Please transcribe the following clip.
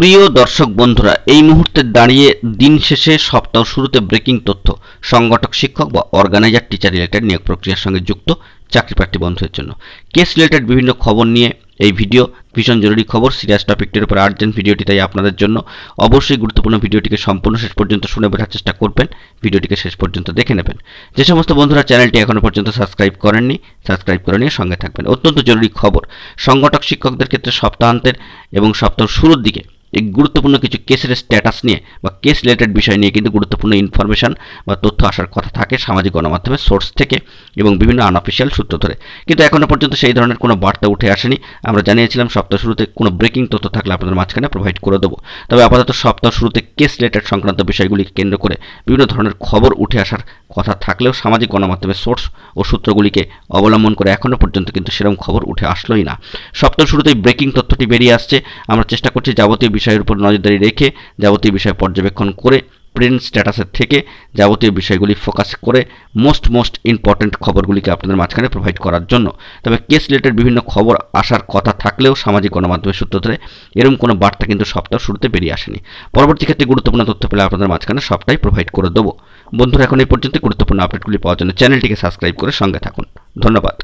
প্রিয় দর্শক বন্ধুরা এই মুহূর্তে দাঁড়িয়ে দিন শেষে সপ্তাহ শুরুতে ব্রেকিং তথ্য সংগঠক শিক্ষক বা অর্গানাইজার টিচার রিলেটেড নিয়োগ প্রক্রিয়ার সঙ্গে যুক্ত চাকরি প্রার্থী বন্ধুদের জন্য কেস রিলেটেড বিভিন্ন খবর নিয়ে এই ভিডিও ভীষণ জরুরি খবর সিরিয়াস টপিকটির উপর আর্জেন্ট ভিডিওটি তাই আপনাদের জন্য অবশ্যই গুরুত্বপূর্ণ ভিডিওটিকে সম্পূর্ণ শেষ পর্যন্ত শুনে বোঝার চেষ্টা করবেন ভিডিওটিকে শেষ পর্যন্ত দেখে নেবেন যে সমস্ত বন্ধুরা চ্যানেলটি এখনও পর্যন্ত সাবস্ক্রাইব করেননি সাবস্ক্রাইব করে নিয়ে সঙ্গে থাকবেন অত্যন্ত জরুরি খবর সংগঠক শিক্ষকদের ক্ষেত্রে সপ্তাহান্তের এবং সপ্তাহ শুরুর দিকে এই গুরুত্বপূর্ণ কিছু কেসের স্ট্যাটাস নিয়ে বা কেস রিলেটেড বিষয় নিয়ে কিন্তু গুরুত্বপূর্ণ ইনফরমেশান বা তথ্য আসার কথা থাকে সামাজিক গণমাধ্যমের সোর্স থেকে এবং বিভিন্ন আনঅফিসিয়াল সূত্র ধরে কিন্তু এখনও পর্যন্ত সেই ধরনের কোনো বার্তা উঠে আসেনি আমরা জানিয়েছিলাম সপ্তাহ শুরুতে কোনো ব্রেকিং তথ্য থাকলে আপনাদের মাঝখানে প্রোভাইড করে দেবো তবে আপাতত সপ্তাহ শুরুতে কেস রিলেটেড সংক্রান্ত বিষয়গুলিকে কেন্দ্র করে বিভিন্ন ধরনের খবর উঠে আসার কথা থাকলেও সামাজিক গণমাধ্যমের সোর্স ও সূত্রগুলিকে অবলম্বন করে এখনও পর্যন্ত কিন্তু সেরকম খবর উঠে আসলোই না সপ্তাহ শুরুতেই ব্রেকিং তথ্যটি বেরিয়ে আসছে আমরা চেষ্টা করছি যাবতীয় বিষয়ের উপর নজরদারি রেখে যাবতীয় বিষয় পর্যবেক্ষণ করে প্রিন্ট স্ট্যাটাসের থেকে যাবতীয় বিষয়গুলি ফোকাস করে মোস্ট মোস্ট ইম্পর্ট্যান্ট খবরগুলিকে আপনাদের মাঝখানে প্রোভাইড করার জন্য তবে কেস রিলেটেড বিভিন্ন খবর আসার কথা থাকলেও সামাজিক গণমাধ্যমের সূত্র ধরে এরকম কোনো বার্তা কিন্তু সপ্তাহ শুরুতে বেরিয়ে আসেনি পরবর্তী ক্ষেত্রে গুরুত্বপূর্ণ তথ্য পেলে আপনাদের মাঝখানে সবটাই প্রোভাইড করে দেবো বন্ধুরা এখন এই পর্যন্ত গুরুত্বপূর্ণ আপডেটগুলি পাওয়ার জন্য চ্যানেলটিকে সাবস্ক্রাইব করে সঙ্গে থাকুন ধন্যবাদ